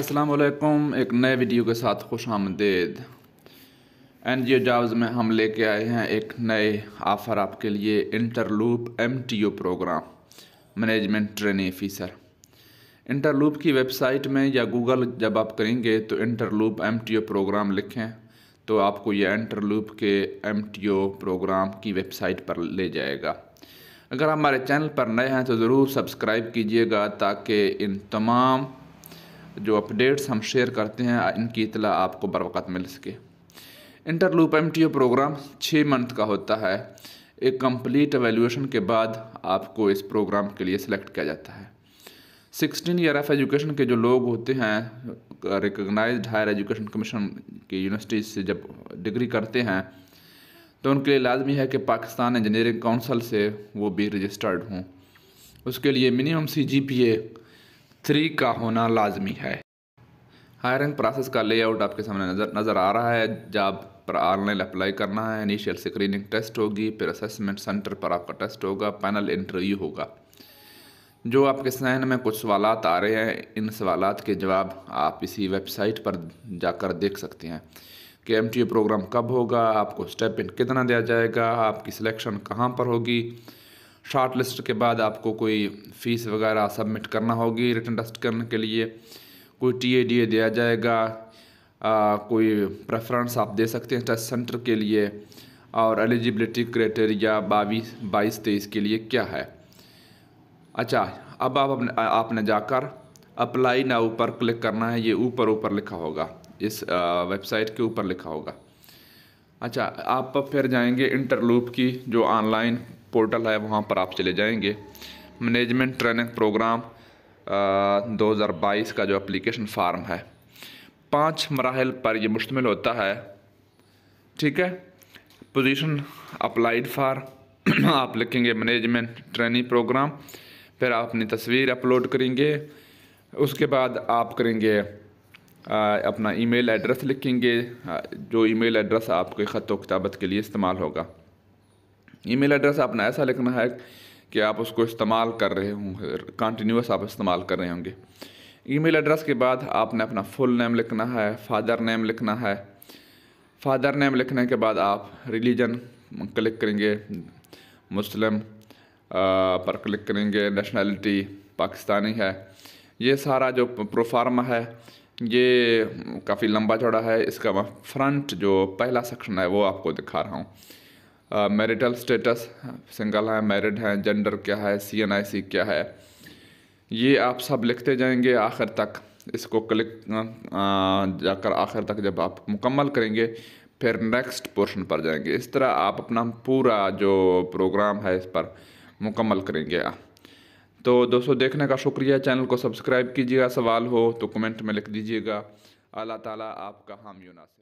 असलकुम एक नए वीडियो के साथ खुश आमदेद एन जी जॉब्स में हम लेके आए हैं एक नए आफ़र आपके लिए Interloop M T O programme management training officer Interloop की वेबसाइट में या गूगल जब आप करेंगे तो Interloop M T O programme लिखें तो आपको यह इंटरलूप के एम टी ओ प्रोग्राम की वेबसाइट पर ले जाएगा अगर हमारे चैनल पर नए हैं तो ज़रूर सब्सक्राइब कीजिएगा ताकि इन तमाम जो अपडेट्स हम शेयर करते हैं इनकी इतला आपको बरवक़त मिल सके इंटरलूप एम प्रोग्राम छः मंथ का होता है एक कंप्लीट एवेल्यूशन के बाद आपको इस प्रोग्राम के लिए सिलेक्ट किया जाता है सिक्सटीन ईयर ऑफ एजुकेशन के जो लोग होते हैं रिकग्नाइज हायर एजुकेशन कमीशन की यूनिवर्सिटीज से जब डिग्री करते हैं तो उनके लिए लाजमी है कि पाकिस्तान इंजीनियरिंग काउंसिल से वो भी रजिस्टर्ड हों उसके लिए minimum C G P A three का होना लाजमी है हायरिंग प्रोसेस का लेआउट आपके सामने नज़र नज़र आ रहा है जब पर ऑनलाइन अप्लाई करना है इनिशियल स्क्रीनिंग टेस्ट होगी फिर असेसमेंट सेंटर पर आपका टेस्ट होगा पैनल इंटरव्यू होगा जो आपके सहन में कुछ सवाल आ रहे हैं इन सवाल के जवाब आप इसी वेबसाइट पर जाकर देख सकते हैं कि एम प्रोग्राम कब होगा आपको स्टेप इन कितना दिया जाएगा आपकी सिलेक्शन कहाँ पर होगी शॉर्ट लिस्ट के बाद आपको कोई फ़ीस वगैरह सबमिट करना होगी रिटर्न टेस्ट करने के लिए कोई टी ए डी ए दिया जाएगा आ, कोई प्रेफरेंस आप दे सकते हैं टेस्ट सेंटर के लिए और एलिजिबिलिटी क्राइटेरिया बाईस बाईस तेईस के लिए क्या है अच्छा अब आप अपने आपने जाकर अप्लाई नाउ पर क्लिक करना है ये ऊपर ऊपर लिखा होगा इस वेबसाइट के ऊपर लिखा होगा अच्छा आप फिर जाएंगे इंटरलूप की जो ऑनलाइन पोर्टल है वहाँ पर आप चले जाएंगे मैनेजमेंट ट्रेनिंग प्रोग्राम दो हज़ार बाईस का जो अप्लीकेशन फ़ार्म है पाँच मराहल पर यह मुश्तमिल होता है ठीक है पोजीशन अप्लाइड फार आप लिखेंगे मैनेजमेंट ट्रेनिंग प्रोग्राम फिर आप अपनी तस्वीर अपलोड करेंगे उसके बाद आप करेंगे आ, अपना ईमेल एड्रेस लिखेंगे जो ईमेल एड्रेस आपके ख़त व किताबत के लिए इस्तेमाल होगा ईमेल एड्रेस आपने ऐसा लिखना है कि आप उसको इस्तेमाल कर रहे होंगे कंटिन्यूस आप इस्तेमाल कर रहे होंगे ईमेल एड्रेस के बाद आपने अपना फुल नेम लिखना है फादर नेम लिखना है फादर नेम लिखने के बाद आप रिलीजन क्लिक करेंगे मुस्लिम पर क्लिक करेंगे नेशनलिटी पाकिस्तानी है ये सारा जो प्रोफार्मा है ये काफ़ी लंबा चौड़ा है इसका फ्रंट जो पहला सेक्शन है वो आपको दिखा रहा हूँ मैरिटल स्टेटस सिंगल हैं मैरिड हैं जेंडर क्या है सी एन आई सी क्या है ये आप सब लिखते जाएंगे आखिर तक इसको क्लिक जाकर आखिर तक जब आप मुकम्मल करेंगे फिर नेक्स्ट पोर्शन पर जाएंगे इस तरह आप अपना पूरा जो प्रोग्राम है इस पर मुकम्मल करेंगे तो दोस्तों देखने का शुक्रिया चैनल को सब्सक्राइब कीजिएगा सवाल हो तो कमेंट में लिख दीजिएगा अल्लाह ताला आपका हामी नासिर